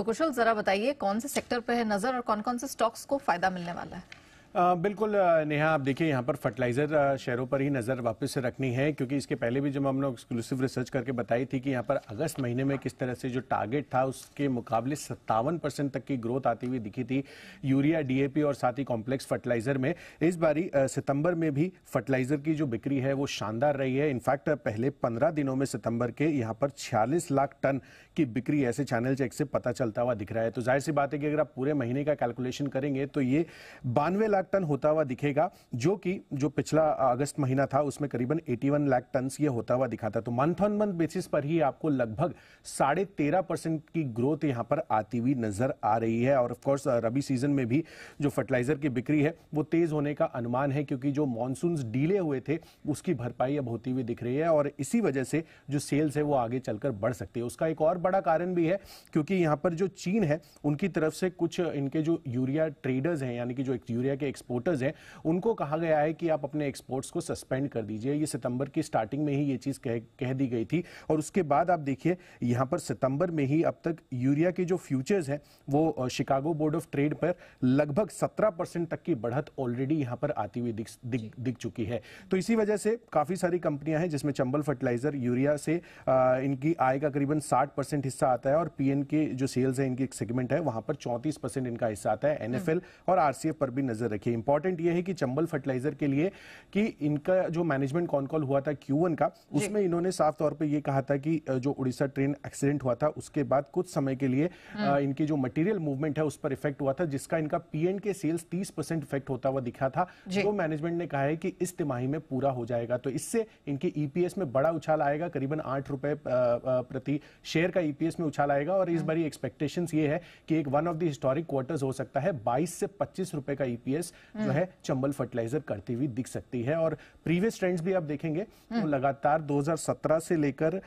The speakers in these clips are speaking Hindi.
तो कुशल जरा बताइए कौन से सेक्टर पर है नजर और कौन कौन से स्टॉक्स को फायदा मिलने वाला है बिल्कुल नेहा आप देखिए यहाँ पर फर्टिलाइज़र शहरों पर ही नज़र वापस से रखनी है क्योंकि इसके पहले भी जब हम लोग एक्सक्लूसिव रिसर्च करके बताई थी कि यहाँ पर अगस्त महीने में किस तरह से जो टारगेट था उसके मुकाबले सत्तावन परसेंट तक की ग्रोथ आती हुई दिखी थी यूरिया डीएपी और साथ ही कॉम्प्लेक्स फर्टिलाइज़र में इस बारी सितंबर में भी फर्टिलाइज़र की जो बिक्री है वो शानदार रही है इनफैक्ट पहले पंद्रह दिनों में सितंबर के यहाँ पर छियालीस लाख टन की बिक्री ऐसे चैनल चेक से पता चलता हुआ दिख रहा है तो जाहिर सी बात है कि अगर आप पूरे महीने का कैलकुलेशन करेंगे तो ये बानवे लाख लाख टन होता हुआ दिखेगा जो कि जो पिछला अगस्त महीना था उसमें करीबन 81 लाख टन ये होता हुआ दिखा था तो मंथ ऑन मंथ बेसिस पर ही आपको लगभग साढ़े तेरह परसेंट की ग्रोथ यहां पर आती हुई नजर आ रही है और ऑफकोर्स रबी सीजन में भी जो फर्टिलाइजर की बिक्री है वो तेज होने का अनुमान है क्योंकि जो मानसून डीले हुए थे उसकी भरपाई अब होती हुई दिख रही है और इसी वजह से जो सेल्स है वो आगे चलकर बढ़ सकती है उसका एक और बड़ा कारण भी है क्योंकि यहां पर जो चीन है उनकी तरफ से कुछ इनके जो यूरिया ट्रेडर्स हैं यानी कि जो यूरिया के एक्सपोर्टर्स हैं उनको कहा गया है कि आप अपने एक्सपोर्ट्स को सस्पेंड कर दीजिए ये सितंबर की स्टार्टिंग में ही ये चीज़ कह कह दी गई थी और उसके बाद आप देखिए यहाँ पर सितंबर में ही अब तक यूरिया के जो फ्यूचर्स हैं वो शिकागो बोर्ड ऑफ ट्रेड पर लगभग सत्रह तक की बढ़त ऑलरेडी यहाँ पर आती हुई दिख दिख, दिख चुकी है तो इसी वजह से काफ़ी सारी कंपनियां हैं जिसमें चंबल फर्टिलाइजर यूरिया से आ, इनकी आय का करीबन 60 परसेंट हिस्सा आता है और पीएन के जो सेल्स है इनकी एक सेगमेंट है वहां पर 34 परसेंट इनका हिस्सा आता है एनएफएल हम्म। और आरसीएफ पर भी नजर रखिए इंपॉर्टेंट ये है कि चंबल फर्टिलाइजर के लिए कि इनका जो मैनेजमेंट कॉन कॉल हुआ था क्यू का उसमें इन्होंने साफ तौर पर यह कहा था कि जो उड़ीसा ट्रेन एक्सीडेंट हुआ था उसके बाद कुछ समय के लिए हम्म। इनकी जो मटेरियल मूवमेंट है उस पर इफेक्ट हुआ था जिसका इनका पीएन के सेल्स तीस परसेंट इफेक्ट होता हुआ दिखा था जो तो मैनेजमेंट ने कहा है कि इस तिमाही में पूरा हो जाएगा तो इससे इनके ईपीएस e में बड़ा उछाल आएगा करीबन आठ रुपए प्रति शेयर का ईपीएस e में उछाल आएगा और इस हम्म। बारी एक्सपेक्टेशंस ये है कि एक one of the historic quarters हो सकता है 22 से 25 रुपए का ईपीएस e जो हम्म। है चंबल फर्टिलाइजर करती हुई दिख सकती है और प्रीवियस ट्रेंड्स भी आप देखेंगे तो हम्म। लगातार 2017 से लेकर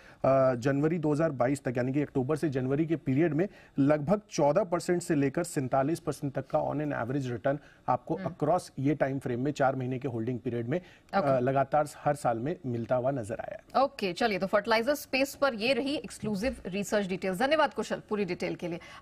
जनवरी 2022 तक यानी कि अक्टूबर से जनवरी के पीरियड में लगभग 14 परसेंट से लेकर सैंतालीस परसेंट तक का ऑन एन एवरेज रिटर्न आपको अक्रॉस हम्म। ये टाइम फ्रेम में चार महीने के होल्डिंग पीरियड में लगातार हर साल में मिलता हुआ नजर आया ओके चलिए तो फर्टिलाइजर स्पेस पर ये रही एक्सक्लूसिव रिसर्च डिटेल धन्यवाद कुशल पूरी डिटेल के लिए